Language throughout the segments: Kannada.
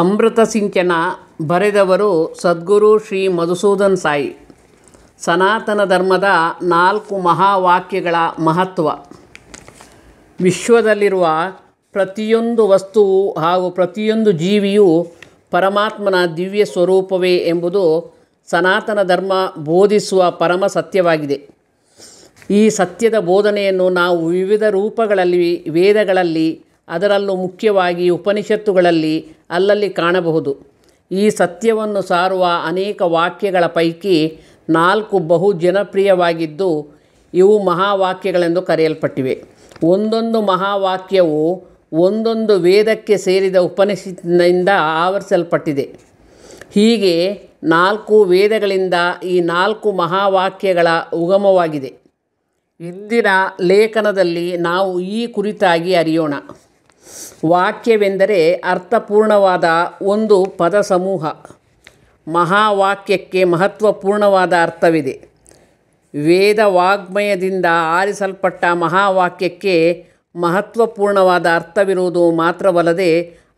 ಅಮೃತ ಸಿಂಚನ ಬರೆದವರು ಸದ್ಗುರು ಶ್ರೀ ಮಧುಸೂದನ್ ಸಾಯಿ ಸನಾತನ ಧರ್ಮದ ನಾಲ್ಕು ಮಹಾವಾಕ್ಯಗಳ ಮಹತ್ವ ವಿಶ್ವದಲ್ಲಿರುವ ಪ್ರತಿಯೊಂದು ವಸ್ತುವು ಹಾಗೂ ಪ್ರತಿಯೊಂದು ಜೀವಿಯು ಪರಮಾತ್ಮನ ದಿವ್ಯ ಸ್ವರೂಪವೇ ಎಂಬುದು ಸನಾತನ ಧರ್ಮ ಬೋಧಿಸುವ ಪರಮ ಸತ್ಯವಾಗಿದೆ ಈ ಸತ್ಯದ ಬೋಧನೆಯನ್ನು ನಾವು ವಿವಿಧ ರೂಪಗಳಲ್ಲಿ ವೇದಗಳಲ್ಲಿ ಅದರಲ್ಲೂ ಮುಖ್ಯವಾಗಿ ಉಪನಿಷತ್ತುಗಳಲ್ಲಿ ಅಲ್ಲಲ್ಲಿ ಕಾಣಬಹುದು ಈ ಸತ್ಯವನ್ನು ಸಾರುವ ಅನೇಕ ವಾಕ್ಯಗಳ ಪೈಕಿ ನಾಲ್ಕು ಬಹು ಜನಪ್ರಿಯವಾಗಿದ್ದು ಇವು ಮಹಾವಾಕ್ಯಗಳೆಂದು ಕರೆಯಲ್ಪಟ್ಟಿವೆ ಒಂದೊಂದು ಮಹಾವಾಕ್ಯವು ಒಂದೊಂದು ವೇದಕ್ಕೆ ಸೇರಿದ ಉಪನಿಷತ್ತಿನಿಂದ ಆವರಿಸಲ್ಪಟ್ಟಿದೆ ಹೀಗೆ ನಾಲ್ಕು ವೇದಗಳಿಂದ ಈ ನಾಲ್ಕು ಮಹಾವಾಕ್ಯಗಳ ಉಗಮವಾಗಿದೆ ಇಂದಿನ ಲೇಖನದಲ್ಲಿ ನಾವು ಈ ಕುರಿತಾಗಿ ಅರಿಯೋಣ ವಾಕ್ಯವೆಂದರೆ ಅರ್ಥಪೂರ್ಣವಾದ ಒಂದು ಪದ ಸಮೂಹ ಮಹಾವಾಕ್ಯಕ್ಕೆ ಮಹತ್ವಪೂರ್ಣವಾದ ಅರ್ಥವಿದೆ ವೇದ ವಾಗ್ಮಯದಿಂದ ಆರಿಸಲ್ಪಟ್ಟ ಮಹಾವಾಕ್ಯಕ್ಕೆ ಮಹತ್ವಪೂರ್ಣವಾದ ಅರ್ಥವಿರುವುದು ಮಾತ್ರವಲ್ಲದೆ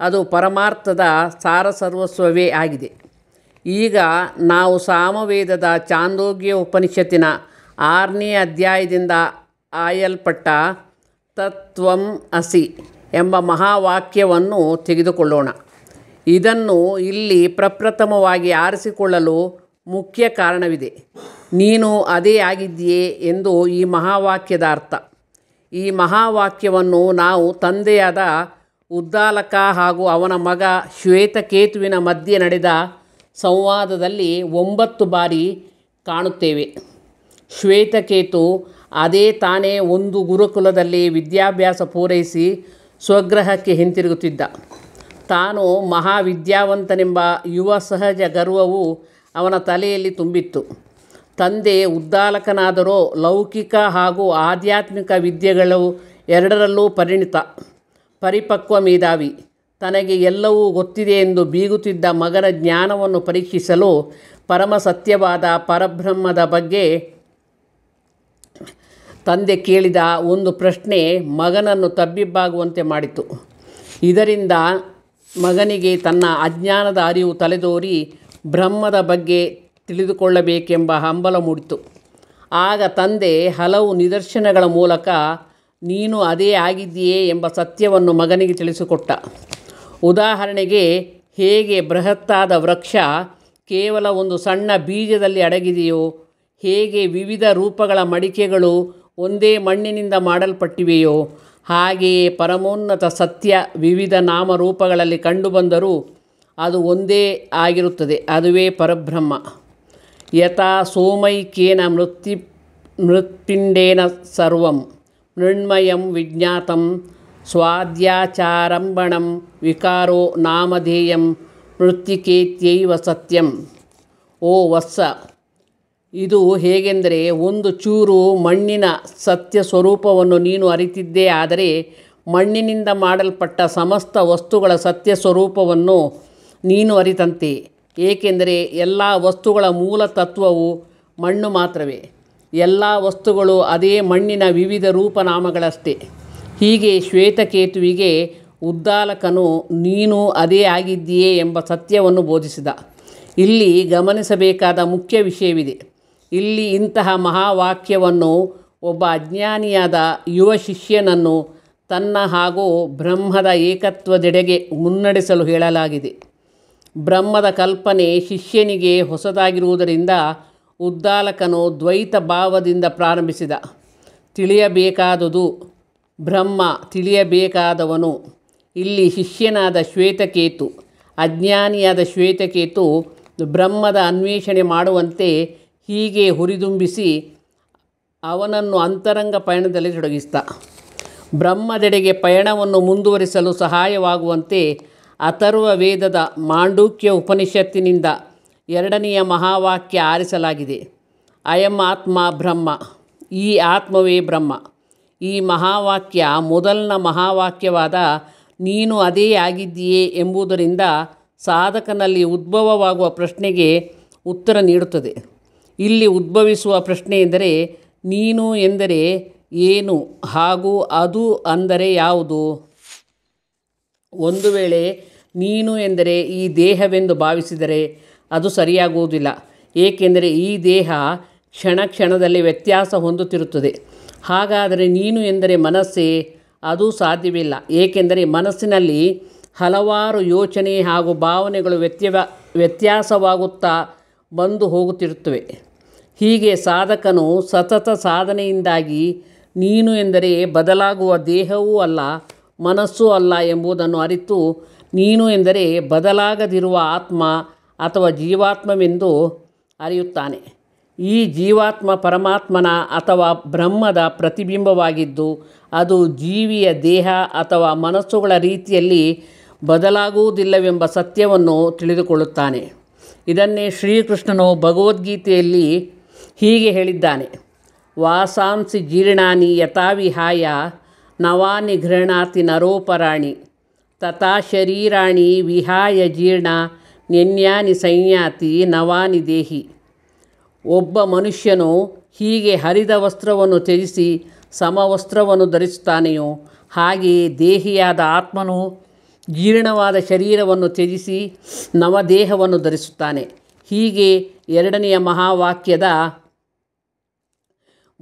ಅದು ಪರಮಾರ್ಥದ ಸಾರಸರ್ವಸ್ವವೇ ಆಗಿದೆ ಈಗ ನಾವು ಸಾಮವೇದದ ಚಾಂದೋಗ್ಯ ಉಪನಿಷತ್ತಿನ ಆರನೇ ಅಧ್ಯಾಯದಿಂದ ಆಯಲ್ಪಟ್ಟ ತತ್ವಂ ಅಸಿ ಎಂಬ ಮಹಾವಾಕ್ಯವನ್ನು ತೆಗೆದುಕೊಳ್ಳೋಣ ಇದನ್ನು ಇಲ್ಲಿ ಪ್ರಪ್ರಥಮವಾಗಿ ಆರಿಸಿಕೊಳ್ಳಲು ಮುಖ್ಯ ಕಾರಣವಿದೆ ನೀನು ಅದೇ ಆಗಿದ್ದೀಯೇ ಎಂದು ಈ ಮಹಾವಾಕ್ಯದ ಅರ್ಥ ಈ ಮಹಾವಾಕ್ಯವನ್ನು ನಾವು ತಂದೆಯಾದ ಉದ್ದಾಲಕ ಹಾಗೂ ಅವನ ಮಗ ಶ್ವೇತಕೇತುವಿನ ಮಧ್ಯೆ ನಡೆದ ಸಂವಾದದಲ್ಲಿ ಒಂಬತ್ತು ಬಾರಿ ಕಾಣುತ್ತೇವೆ ಶ್ವೇತಕೇತು ಅದೇ ತಾನೇ ಒಂದು ಗುರುಕುಲದಲ್ಲಿ ವಿದ್ಯಾಭ್ಯಾಸ ಪೂರೈಸಿ ಸ್ವಗ್ರಹಕ್ಕೆ ಹಿಂತಿರುಗುತ್ತಿದ್ದ ತಾನು ಮಹಾವಿದ್ಯಾವಂತನೆಂಬ ಯುವ ಸಹಜ ಗರ್ವವು ಅವನ ತಲೆಯಲ್ಲಿ ತುಂಬಿತ್ತು ತಂದೆ ಉದ್ದಾಲಕನಾದರೂ ಲೌಕಿಕ ಹಾಗೂ ಆಧ್ಯಾತ್ಮಿಕ ವಿದ್ಯೆಗಳು ಎರಡರಲ್ಲೂ ಪರಿಣಿತ ಪರಿಪಕ್ವ ಮೇಧಾವಿ ತನಗೆ ಎಲ್ಲವೂ ಗೊತ್ತಿದೆ ಎಂದು ಬೀಗುತ್ತಿದ್ದ ಮಗನ ಜ್ಞಾನವನ್ನು ಪರೀಕ್ಷಿಸಲು ಪರಮ ಸತ್ಯವಾದ ಪರಬ್ರಹ್ಮದ ಬಗ್ಗೆ ತಂದೆ ಕೇಳಿದ ಒಂದು ಪ್ರಶ್ನೆ ಮಗನನ್ನು ತಬ್ಬಿಬ್ಬಾಗುವಂತೆ ಮಾಡಿತು ಇದರಿಂದ ಮಗನಿಗೆ ತನ್ನ ಅಜ್ಞಾನದ ಅರಿವು ತಲೆದೋರಿ ಬ್ರಹ್ಮದ ಬಗ್ಗೆ ತಿಳಿದುಕೊಳ್ಳಬೇಕೆಂಬ ಹಂಬಲ ಮೂಡಿತು ಆಗ ತಂದೆ ಹಲವು ನಿದರ್ಶನಗಳ ಮೂಲಕ ನೀನು ಅದೇ ಆಗಿದ್ದೀಯೇ ಎಂಬ ಸತ್ಯವನ್ನು ಮಗನಿಗೆ ತಿಳಿಸಿಕೊಟ್ಟ ಉದಾಹರಣೆಗೆ ಹೇಗೆ ಬೃಹತ್ತಾದ ವೃಕ್ಷ ಕೇವಲ ಒಂದು ಸಣ್ಣ ಬೀಜದಲ್ಲಿ ಅಡಗಿದೆಯೋ ಹೇಗೆ ವಿವಿಧ ರೂಪಗಳ ಮಡಿಕೆಗಳು ಒಂದೇ ಮಣ್ಣಿನಿಂದ ಮಾಡಲ್ಪಟ್ಟಿವೆಯೋ ಹಾಗೆಯೇ ಪರಮೋನ್ನತ ಸತ್ಯ ವಿವಿಧ ನಾಮರೂಪಗಳಲ್ಲಿ ಕಂಡುಬಂದರೂ ಅದು ಒಂದೇ ಆಗಿರುತ್ತದೆ ಅದುವೇ ಪರಬ್ರಹ್ಮ ಯಥಾ ಸೋಮೈಕ್ಯೇನ ಮೃತ್ತಿ ಮೃತ್ಪಿಂಡೇನ ಸರ್ವಂ ಮೃಣ್ಮಯಂ ವಿಜ್ಞಾತಂ ಸ್ವಾಧ್ಯಾಚಾರಂಬಣಂ ವಿಕಾರೋ ನಾಮಧೇಯಂ ಮೃತ್ಯಿಕೇತ್ಯೈವ ಸತ್ಯಂ ಓ ವತ್ಸ ಇದು ಹೇಗೆಂದರೆ ಒಂದು ಚೂರು ಮಣ್ಣಿನ ಸತ್ಯ ಸ್ವರೂಪವನ್ನು ನೀನು ಅರಿತಿದ್ದೇ ಆದರೆ ಮಣ್ಣಿನಿಂದ ಮಾಡಲ್ಪಟ್ಟ ಸಮಸ್ತ ವಸ್ತುಗಳ ಸತ್ಯ ಸ್ವರೂಪವನ್ನು ನೀನು ಅರಿತಂತೆ ಏಕೆಂದರೆ ಎಲ್ಲ ವಸ್ತುಗಳ ಮೂಲ ತತ್ವವು ಮಣ್ಣು ಮಾತ್ರವೇ ಎಲ್ಲ ವಸ್ತುಗಳು ಅದೇ ಮಣ್ಣಿನ ವಿವಿಧ ರೂಪನಾಮಗಳಷ್ಟೇ ಹೀಗೆ ಶ್ವೇತಕೇತುವಿಗೆ ಉದ್ದಾಲಕನು ನೀನು ಅದೇ ಆಗಿದ್ದೀಯೇ ಎಂಬ ಸತ್ಯವನ್ನು ಬೋಧಿಸಿದ ಇಲ್ಲಿ ಗಮನಿಸಬೇಕಾದ ಮುಖ್ಯ ವಿಷಯವಿದೆ ಇಲ್ಲಿ ಇಂತಹ ಮಹಾವಾಕ್ಯವನ್ನು ಒಬ್ಬ ಅಜ್ಞಾನಿಯಾದ ಯುವ ಶಿಷ್ಯನನ್ನು ತನ್ನ ಹಾಗೂ ಬ್ರಹ್ಮದ ಏಕತ್ವದೆಡೆಗೆ ಮುನ್ನಡೆಸಲು ಹೇಳಲಾಗಿದೆ ಬ್ರಹ್ಮದ ಕಲ್ಪನೆ ಶಿಷ್ಯನಿಗೆ ಹೊಸದಾಗಿರುವುದರಿಂದ ಉದ್ದಾಲಕನು ದ್ವೈತ ಭಾವದಿಂದ ಪ್ರಾರಂಭಿಸಿದ ತಿಳಿಯಬೇಕಾದುದು ಬ್ರಹ್ಮ ತಿಳಿಯಬೇಕಾದವನು ಇಲ್ಲಿ ಶಿಷ್ಯನಾದ ಶ್ವೇತಕೇತು ಅಜ್ಞಾನಿಯಾದ ಶ್ವೇತಕೇತು ಬ್ರಹ್ಮದ ಅನ್ವೇಷಣೆ ಮಾಡುವಂತೆ ಹೀಗೆ ಹುರಿದುಂಬಿಸಿ ಅವನನ್ನು ಅಂತರಂಗ ಪಯಣದಲ್ಲಿ ತೊಡಗಿಸ್ತ ಬ್ರಹ್ಮದೆಡೆಗೆ ಪಯಣವನ್ನು ಮುಂದುವರಿಸಲು ಸಹಾಯವಾಗುವಂತೆ ಅಥರ್ವ ವೇದದ ಮಾಂಡೂಕ್ಯ ಉಪನಿಷತ್ತಿನಿಂದ ಎರಡನೆಯ ಮಹಾವಾಕ್ಯ ಆರಿಸಲಾಗಿದೆ ಅಯಂ ಆತ್ಮ ಬ್ರಹ್ಮ ಈ ಆತ್ಮವೇ ಬ್ರಹ್ಮ ಈ ಮಹಾವಾಕ್ಯ ಮೊದಲಿನ ಮಹಾವಾಕ್ಯವಾದ ನೀನು ಅದೇ ಆಗಿದ್ದೀಯೇ ಎಂಬುದರಿಂದ ಸಾಧಕನಲ್ಲಿ ಉದ್ಭವವಾಗುವ ಪ್ರಶ್ನೆಗೆ ಉತ್ತರ ನೀಡುತ್ತದೆ ಇಲ್ಲಿ ಉದ್ಭವಿಸುವ ಪ್ರಶ್ನೆ ಎಂದರೆ ನೀನು ಎಂದರೆ ಏನು ಹಾಗೂ ಅದು ಅಂದರೆ ಯಾವುದು ಒಂದು ವೇಳೆ ನೀನು ಎಂದರೆ ಈ ದೇಹವೆಂದು ಭಾವಿಸಿದರೆ ಅದು ಸರಿಯಾಗುವುದಿಲ್ಲ ಏಕೆಂದರೆ ಈ ದೇಹ ಕ್ಷಣ ಕ್ಷಣದಲ್ಲಿ ವ್ಯತ್ಯಾಸ ಹೊಂದುತ್ತಿರುತ್ತದೆ ಹಾಗಾದರೆ ನೀನು ಎಂದರೆ ಮನಸ್ಸೇ ಅದು ಸಾಧ್ಯವಿಲ್ಲ ಏಕೆಂದರೆ ಮನಸ್ಸಿನಲ್ಲಿ ಹಲವಾರು ಯೋಚನೆ ಹಾಗೂ ಭಾವನೆಗಳು ವ್ಯತ್ಯವ ವ್ಯತ್ಯಾಸವಾಗುತ್ತಾ ಬಂದು ಹೋಗುತ್ತಿರುತ್ತವೆ ಹೀಗೆ ಸಾಧಕನು ಸತತ ಸಾಧನೆಯಿಂದಾಗಿ ನೀನು ಎಂದರೆ ಬದಲಾಗುವ ದೇಹವೂ ಅಲ್ಲ ಮನಸ್ಸೂ ಅಲ್ಲ ಎಂಬುದನ್ನು ಅರಿತು ನೀನು ಎಂದರೆ ಬದಲಾಗದಿರುವ ಆತ್ಮ ಅಥವಾ ಜೀವಾತ್ಮವೆಂದು ಅರಿಯುತ್ತಾನೆ ಈ ಜೀವಾತ್ಮ ಪರಮಾತ್ಮನ ಅಥವಾ ಬ್ರಹ್ಮದ ಪ್ರತಿಬಿಂಬವಾಗಿದ್ದು ಅದು ಜೀವಿಯ ದೇಹ ಅಥವಾ ಮನಸ್ಸುಗಳ ರೀತಿಯಲ್ಲಿ ಬದಲಾಗುವುದಿಲ್ಲವೆಂಬ ಸತ್ಯವನ್ನು ತಿಳಿದುಕೊಳ್ಳುತ್ತಾನೆ ಇದನ್ನೇ ಶ್ರೀಕೃಷ್ಣನು ಭಗವದ್ಗೀತೆಯಲ್ಲಿ ಹೀಗೆ ಹೇಳಿದ್ದಾನೆ ವಾಸಾಂಸಿ ಜೀರ್ಣಾನಿ ವಿಹಾಯ ನವಾನಿ ಘೃಣಾತಿ ನರೋಪರಾಣಿ ತಥಾ ಶರೀರಾಣಿ ವಿಹಾಯ ಜೀರ್ಣ ನೆನ್ಯಾನಿ ಸಂಯಾತಿ ನವಾನಿ ದೇಹಿ ಒಬ್ಬ ಮನುಷ್ಯನು ಹೀಗೆ ಹರಿದ ವಸ್ತ್ರವನ್ನು ತ್ಯಜಿಸಿ ಸಮವಸ್ತ್ರವನ್ನು ಧರಿಸುತ್ತಾನೆಯೋ ಹಾಗೆಯೇ ದೇಹಿಯಾದ ಆತ್ಮನು ಜೀರ್ಣವಾದ ಶರೀರವನ್ನು ತ್ಯಜಿಸಿ ನವದೇಹವನ್ನು ಧರಿಸುತ್ತಾನೆ ಹೀಗೆ ಎರಡನೆಯ ಮಹಾವಾಕ್ಯದ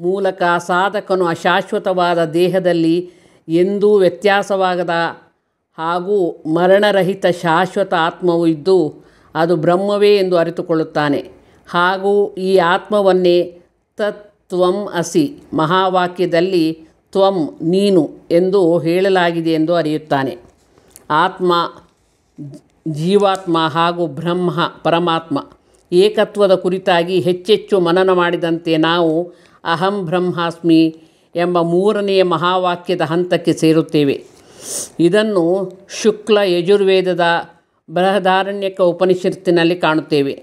ಮೂಲಕ ಸಾಧಕನು ಅಶಾಶ್ವತವಾದ ದೇಹದಲ್ಲಿ ಎಂದೂ ವ್ಯತ್ಯಾಸವಾಗದ ಹಾಗೂ ಮರಣರಹಿತ ಶಾಶ್ವತ ಆತ್ಮವು ಇದ್ದು ಅದು ಬ್ರಹ್ಮವೇ ಎಂದು ಅರಿತುಕೊಳ್ಳುತ್ತಾನೆ ಹಾಗೂ ಈ ಆತ್ಮವನ್ನೇ ತತ್ವಂ ಅಸಿ ಮಹಾವಾಕ್ಯದಲ್ಲಿ ತ್ವಂ ನೀನು ಎಂದು ಹೇಳಲಾಗಿದೆ ಎಂದು ಅರಿಯುತ್ತಾನೆ ಆತ್ಮ ಜೀವಾತ್ಮ ಹಾಗೂ ಬ್ರಹ್ಮ ಪರಮಾತ್ಮ ಏಕತ್ವದ ಕುರಿತಾಗಿ ಹೆಚ್ಚೆಚ್ಚು ಮನನ ಮಾಡಿದಂತೆ ನಾವು ಅಹಂ ಬ್ರಹ್ಮಾಸ್ಮಿ ಎಂಬ ಮೂರನೆಯ ಮಹಾವಾಕ್ಯದ ಹಂತಕ್ಕೆ ಸೇರುತ್ತೇವೆ ಇದನ್ನು ಶುಕ್ಲ ಯಜುರ್ವೇದದ ಬೃಹದಾರಣ್ಯಕ ಉಪನಿಷತ್ತಿನಲ್ಲಿ ಕಾಣುತ್ತೇವೆ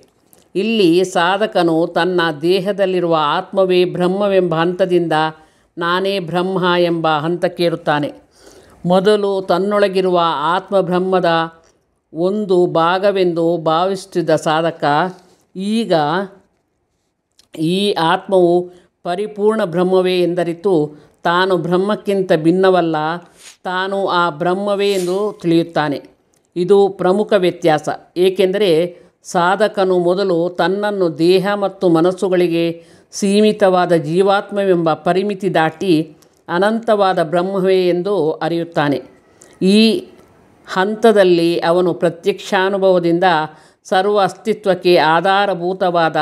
ಇಲ್ಲಿ ಸಾಧಕನು ತನ್ನ ದೇಹದಲ್ಲಿರುವ ಆತ್ಮವೇ ಬ್ರಹ್ಮವೆಂಬ ಹಂತದಿಂದ ನಾನೇ ಬ್ರಹ್ಮ ಎಂಬ ಹಂತಕ್ಕೇರುತ್ತಾನೆ ಮೊದಲು ತನ್ನೊಳಗಿರುವ ಆತ್ಮ ಬ್ರಹ್ಮದ ಒಂದು ಭಾಗವೆಂದು ಭಾವಿಸುತ್ತಿದ್ದ ಸಾಧಕ ಈಗ ಈ ಆತ್ಮವು ಪರಿಪೂರ್ಣ ಬ್ರಹ್ಮವೇ ಎಂದರಿತು ತಾನು ಬ್ರಹ್ಮಕ್ಕಿಂತ ಭಿನ್ನವಲ್ಲ ತಾನು ಆ ಬ್ರಹ್ಮವೇ ಎಂದು ತಿಳಿಯುತ್ತಾನೆ ಇದು ಪ್ರಮುಖ ವ್ಯತ್ಯಾಸ ಏಕೆಂದರೆ ಸಾಧಕನು ಮೊದಲು ತನ್ನನ್ನು ದೇಹ ಮತ್ತು ಮನಸ್ಸುಗಳಿಗೆ ಸೀಮಿತವಾದ ಜೀವಾತ್ಮವೆಂಬ ಪರಿಮಿತಿ ದಾಟಿ ಅನಂತವಾದ ಬ್ರಹ್ಮವೇ ಎಂದು ಅರಿಯುತ್ತಾನೆ ಈ ಹಂತದಲ್ಲಿ ಅವನು ಪ್ರತ್ಯಕ್ಷಾನುಭವದಿಂದ ಸರ್ವ ಅಸ್ತಿತ್ವಕ್ಕೆ ಆಧಾರಭೂತವಾದ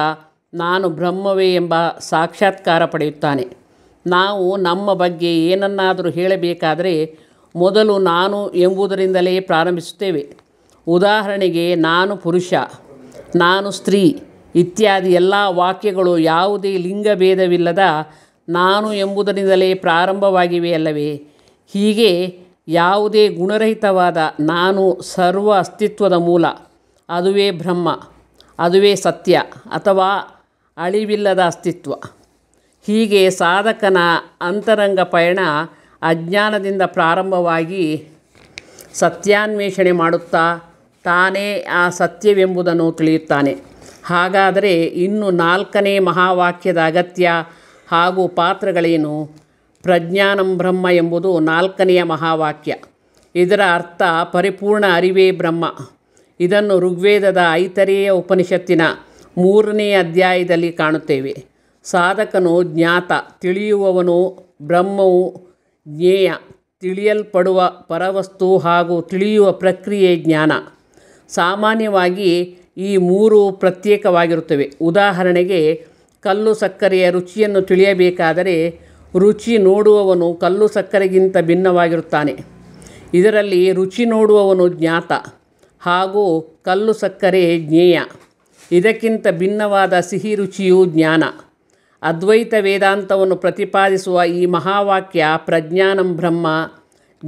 ನಾನು ಬ್ರಹ್ಮವೇ ಎಂಬ ಸಾಕ್ಷಾತ್ಕಾರ ಪಡೆಯುತ್ತಾನೆ ನಾವು ನಮ್ಮ ಬಗ್ಗೆ ಏನನ್ನಾದರೂ ಹೇಳಬೇಕಾದರೆ ಮೊದಲು ನಾನು ಎಂಬುದರಿಂದಲೇ ಪ್ರಾರಂಭಿಸುತ್ತೇವೆ ಉದಾಹರಣೆಗೆ ನಾನು ಪುರುಷ ನಾನು ಸ್ತ್ರೀ ಇತ್ಯಾದಿ ಎಲ್ಲ ವಾಕ್ಯಗಳು ಯಾವುದೇ ಲಿಂಗಭೇದವಿಲ್ಲದ ನಾನು ಎಂಬುದರಿಂದಲೇ ಪ್ರಾರಂಭವಾಗಿವೆ ಅಲ್ಲವೇ ಹೀಗೆ ಯಾವುದೇ ಗುಣರಹಿತವಾದ ನಾನು ಸರ್ವ ಅಸ್ತಿತ್ವದ ಮೂಲ ಅದುವೇ ಬ್ರಹ್ಮ ಅದುವೇ ಸತ್ಯ ಅಥವಾ ಅಳಿವಿಲ್ಲದ ಅಸ್ತಿತ್ವ ಹೀಗೆ ಸಾಧಕನ ಅಂತರಂಗ ಪಯಣ ಅಜ್ಞಾನದಿಂದ ಪ್ರಾರಂಭವಾಗಿ ಸತ್ಯಾನ್ವೇಷಣೆ ಮಾಡುತ್ತಾ ತಾನೇ ಆ ಸತ್ಯವೆಂಬುದನ್ನು ತಿಳಿಯುತ್ತಾನೆ ಹಾಗಾದರೆ ಇನ್ನು ನಾಲ್ಕನೇ ಮಹಾವಾಕ್ಯದ ಅಗತ್ಯ ಹಾಗೂ ಪಾತ್ರಗಳೇನು ಪ್ರಜ್ಞಾನಂ ಬ್ರಹ್ಮ ಎಂಬುದು ನಾಲ್ಕನೆಯ ಮಹಾವಾಕ್ಯ ಇದರ ಅರ್ಥ ಪರಿಪೂರ್ಣ ಅರಿವೇ ಬ್ರಹ್ಮ ಇದನ್ನು ಋಗ್ವೇದದ ಐತರೇಯ ಉಪನಿಷತ್ತಿನ ಮೂರನೇ ಅಧ್ಯಾಯದಲ್ಲಿ ಕಾಣುತ್ತೇವೆ ಸಾಧಕನು ಜ್ಞಾತ ತಿಳಿಯುವವನು ಬ್ರಹ್ಮವು ಜ್ಞೇಯ ತಿಳಿಯಲ್ಪಡುವ ಪರವಸ್ತು ಹಾಗೂ ತಿಳಿಯುವ ಪ್ರಕ್ರಿಯೆ ಜ್ಞಾನ ಸಾಮಾನ್ಯವಾಗಿ ಈ ಮೂರು ಪ್ರತ್ಯೇಕವಾಗಿರುತ್ತವೆ ಉದಾಹರಣೆಗೆ ಕಲ್ಲು ಸಕ್ಕರೆಯ ರುಚಿಯನ್ನು ತಿಳಿಯಬೇಕಾದರೆ ರುಚಿ ನೋಡುವವನು ಕಲ್ಲು ಸಕ್ಕರೆಗಿಂತ ಭಿನ್ನವಾಗಿರುತ್ತಾನೆ ಇದರಲ್ಲಿ ರುಚಿ ನೋಡುವವನು ಜ್ಞಾತ ಹಾಗೂ ಕಲ್ಲು ಸಕ್ಕರೆ ಜ್ಞೇಯ ಇದಕ್ಕಿಂತ ಭಿನ್ನವಾದ ಸಿಹಿ ರುಚಿಯು ಜ್ಞಾನ ಅದ್ವೈತ ವೇದಾಂತವನ್ನು ಪ್ರತಿಪಾದಿಸುವ ಈ ಮಹಾವಾಕ್ಯ ಪ್ರಜ್ಞಾನಂ ಬ್ರಹ್ಮ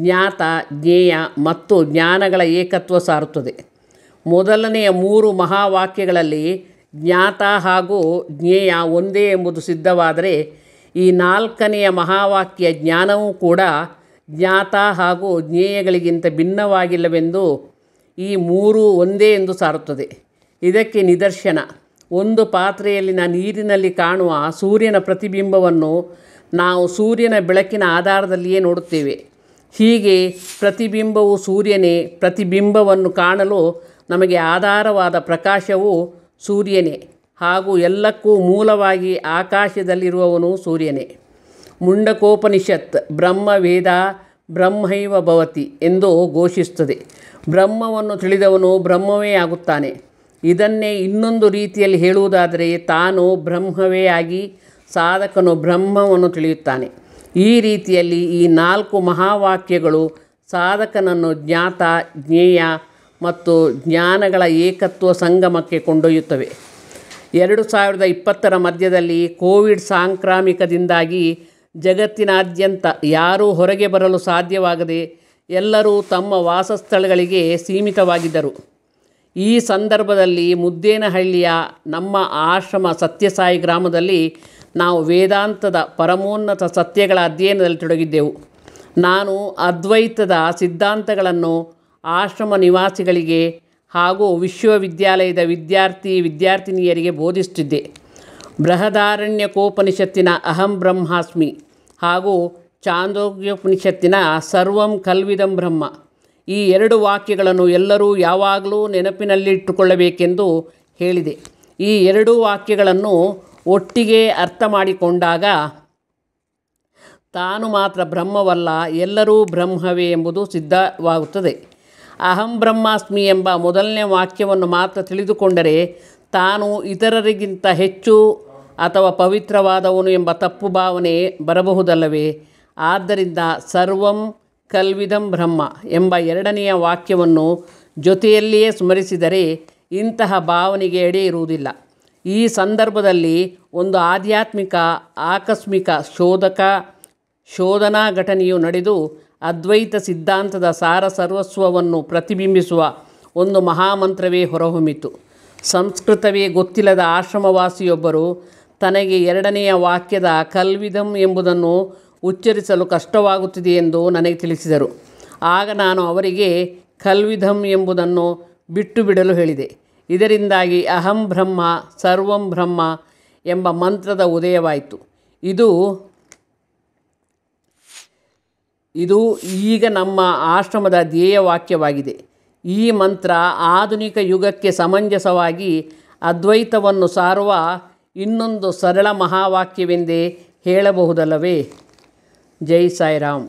ಜ್ಞಾತ ಜ್ಞೇಯ ಮತ್ತು ಜ್ಞಾನಗಳ ಏಕತ್ವ ಸಾರುತ್ತದೆ ಮೊದಲನೆಯ ಮೂರು ಮಹಾವಾಕ್ಯಗಳಲ್ಲಿ ಜ್ಞಾತ ಹಾಗೂ ಜ್ಞೇಯ ಒಂದೇ ಎಂಬುದು ಸಿದ್ಧವಾದರೆ ಈ ನಾಲ್ಕನೆಯ ಮಹಾವಾಕ್ಯ ಜ್ಞಾನವೂ ಕೂಡ ಜ್ಞಾತ ಹಾಗೂ ಜ್ಞೇಯಗಳಿಗಿಂತ ಭಿನ್ನವಾಗಿಲ್ಲವೆಂದು ಈ ಮೂರೂ ಒಂದೇ ಎಂದು ಸಾರುತ್ತದೆ ಇದಕ್ಕೆ ನಿದರ್ಶನ ಒಂದು ಪಾತ್ರೆಯಲ್ಲಿನ ನೀರಿನಲ್ಲಿ ಕಾಣುವ ಸೂರ್ಯನ ಪ್ರತಿಬಿಂಬವನ್ನು ನಾವು ಸೂರ್ಯನ ಬೆಳಕಿನ ಆಧಾರದಲ್ಲಿಯೇ ನೋಡುತ್ತೇವೆ ಹೀಗೆ ಪ್ರತಿಬಿಂಬವು ಸೂರ್ಯನೇ ಪ್ರತಿಬಿಂಬವನ್ನು ಕಾಣಲು ನಮಗೆ ಆಧಾರವಾದ ಪ್ರಕಾಶವು ಸೂರ್ಯನೇ ಹಾಗೂ ಎಲ್ಲಕ್ಕೂ ಮೂಲವಾಗಿ ಆಕಾಶದಲ್ಲಿರುವವನು ಸೂರ್ಯನೇ ಮುಂಡಕೋಪನಿಷತ್ ಬ್ರಹ್ಮ ವೇದ ಬ್ರಹ್ಮೈವ ಭವತಿ ಎಂದು ಘೋಷಿಸುತ್ತದೆ ಬ್ರಹ್ಮವನ್ನು ತಿಳಿದವನು ಬ್ರಹ್ಮವೇ ಆಗುತ್ತಾನೆ ಇದನ್ನೇ ಇನ್ನೊಂದು ರೀತಿಯಲ್ಲಿ ಹೇಳುವುದಾದರೆ ತಾನು ಬ್ರಹ್ಮವೇ ಆಗಿ ಸಾಧಕನು ಬ್ರಹ್ಮವನ್ನು ತಿಳಿಯುತ್ತಾನೆ ಈ ರೀತಿಯಲ್ಲಿ ಈ ನಾಲ್ಕು ಮಹಾವಾಕ್ಯಗಳು ಸಾಧಕನನ್ನು ಜ್ಞಾತ ಜ್ಞೇಯ ಮತ್ತು ಜ್ಞಾನಗಳ ಏಕತ್ವ ಸಂಗಮಕ್ಕೆ ಕೊಂಡೊಯ್ಯುತ್ತವೆ ಎರಡು ಸಾವಿರದ ಇಪ್ಪತ್ತರ ಮಧ್ಯದಲ್ಲಿ ಕೋವಿಡ್ ಸಾಂಕ್ರಾಮಿಕದಿಂದಾಗಿ ಜಗತ್ತಿನಾದ್ಯಂತ ಯಾರೂ ಹೊರಗೆ ಬರಲು ಸಾಧ್ಯವಾಗದೆ ಎಲ್ಲರೂ ತಮ್ಮ ವಾಸಸ್ಥಳಗಳಿಗೆ ಸೀಮಿತವಾಗಿದ್ದರು ಈ ಸಂದರ್ಭದಲ್ಲಿ ಮುದ್ದೇನಹಳ್ಳಿಯ ನಮ್ಮ ಆಶ್ರಮ ಸತ್ಯಸಾಯಿ ಗ್ರಾಮದಲ್ಲಿ ನಾವು ವೇದಾಂತದ ಪರಮೋನ್ನತ ಸತ್ಯಗಳ ಅಧ್ಯಯನದಲ್ಲಿ ತೊಡಗಿದ್ದೆವು ನಾನು ಅದ್ವೈತದ ಸಿದ್ಧಾಂತಗಳನ್ನು ಆಶ್ರಮ ನಿವಾಸಿಗಳಿಗೆ ಹಾಗೂ ವಿಶ್ವವಿದ್ಯಾಲಯದ ವಿದ್ಯಾರ್ಥಿ ವಿದ್ಯಾರ್ಥಿನಿಯರಿಗೆ ಬೋಧಿಸುತ್ತಿದ್ದೆ ಕೋಪನಿಷತ್ತಿನ ಅಹಂ ಬ್ರಹ್ಮಾಸ್ಮಿ ಹಾಗೂ ಚಾಂದೋಗ್ಯೋಪನಿಷತ್ತಿನ ಸರ್ವಂ ಕಲ್ವಿದಂ ಬ್ರಹ್ಮ ಈ ಎರಡು ವಾಕ್ಯಗಳನ್ನು ಎಲ್ಲರೂ ಯಾವಾಗಲೂ ನೆನಪಿನಲ್ಲಿಟ್ಟುಕೊಳ್ಳಬೇಕೆಂದು ಹೇಳಿದೆ ಈ ಎರಡೂ ವಾಕ್ಯಗಳನ್ನು ಒಟ್ಟಿಗೆ ಅರ್ಥ ಮಾಡಿಕೊಂಡಾಗ ತಾನು ಮಾತ್ರ ಬ್ರಹ್ಮವಲ್ಲ ಎಲ್ಲರೂ ಬ್ರಹ್ಮವೇ ಎಂಬುದು ಸಿದ್ಧವಾಗುತ್ತದೆ ಅಹಂ ಬ್ರಹ್ಮಾಸ್ಮಿ ಎಂಬ ಮೊದಲನೇ ವಾಕ್ಯವನ್ನು ಮಾತ್ರ ತಿಳಿದುಕೊಂಡರೆ ತಾನು ಇತರರಿಗಿಂತ ಹೆಚ್ಚು ಅಥವಾ ಪವಿತ್ರವಾದವನು ಎಂಬ ತಪ್ಪು ಭಾವನೆ ಬರಬಹುದಲ್ಲವೇ ಆದ್ದರಿಂದ ಸರ್ವಂ ಕಲ್ವಿದಂ ಬ್ರಹ್ಮ ಎಂಬ ಎರಡನೆಯ ವಾಕ್ಯವನ್ನು ಜೊತೆಯಲ್ಲಿಯೇ ಸ್ಮರಿಸಿದರೆ ಇಂತಹ ಭಾವನೆಗೆ ಎಡೆ ಇರುವುದಿಲ್ಲ ಈ ಸಂದರ್ಭದಲ್ಲಿ ಒಂದು ಆಧ್ಯಾತ್ಮಿಕ ಆಕಸ್ಮಿಕ ಶೋಧಕ ಶೋಧನಾ ಘಟನೆಯು ನಡೆದು ಅದ್ವೈತ ಸಿದ್ಧಾಂತದ ಸಾರ ಸರ್ವಸ್ವವನ್ನು ಪ್ರತಿಬಿಂಬಿಸುವ ಒಂದು ಮಹಾಮಂತ್ರವೇ ಹೊರಹೊಮ್ಮಿತು ಸಂಸ್ಕೃತವೇ ಗೊತ್ತಿಲ್ಲದ ಆಶ್ರಮವಾಸಿಯೊಬ್ಬರು ತನಗೆ ಎರಡನೆಯ ವಾಕ್ಯದ ಕಲ್ವಿದಂ ಎಂಬುದನ್ನು ಉಚ್ಚರಿಸಲು ಕಷ್ಟವಾಗುತ್ತಿದೆ ಎಂದು ನನಗೆ ತಿಳಿಸಿದರು ಆಗ ನಾನು ಅವರಿಗೆ ಕಲ್ವಿಧಂ ಎಂಬುದನ್ನು ಬಿಟ್ಟು ಬಿಡಲು ಹೇಳಿದೆ ಇದರಿಂದಾಗಿ ಅಹಂ ಬ್ರಹ್ಮ ಸರ್ವಂ ಬ್ರಹ್ಮ ಎಂಬ ಮಂತ್ರದ ಉದಯವಾಯಿತು ಇದು ಇದು ಈಗ ನಮ್ಮ ಆಶ್ರಮದ ಧ್ಯೇಯವಾಕ್ಯವಾಗಿದೆ ಈ ಮಂತ್ರ ಆಧುನಿಕ ಯುಗಕ್ಕೆ ಸಮಂಜಸವಾಗಿ ಅದ್ವೈತವನ್ನು ಸಾರುವ ಇನ್ನೊಂದು ಸರಳ ಮಹಾವಾಕ್ಯವೆಂದೇ ಹೇಳಬಹುದಲ್ಲವೇ जय साई राम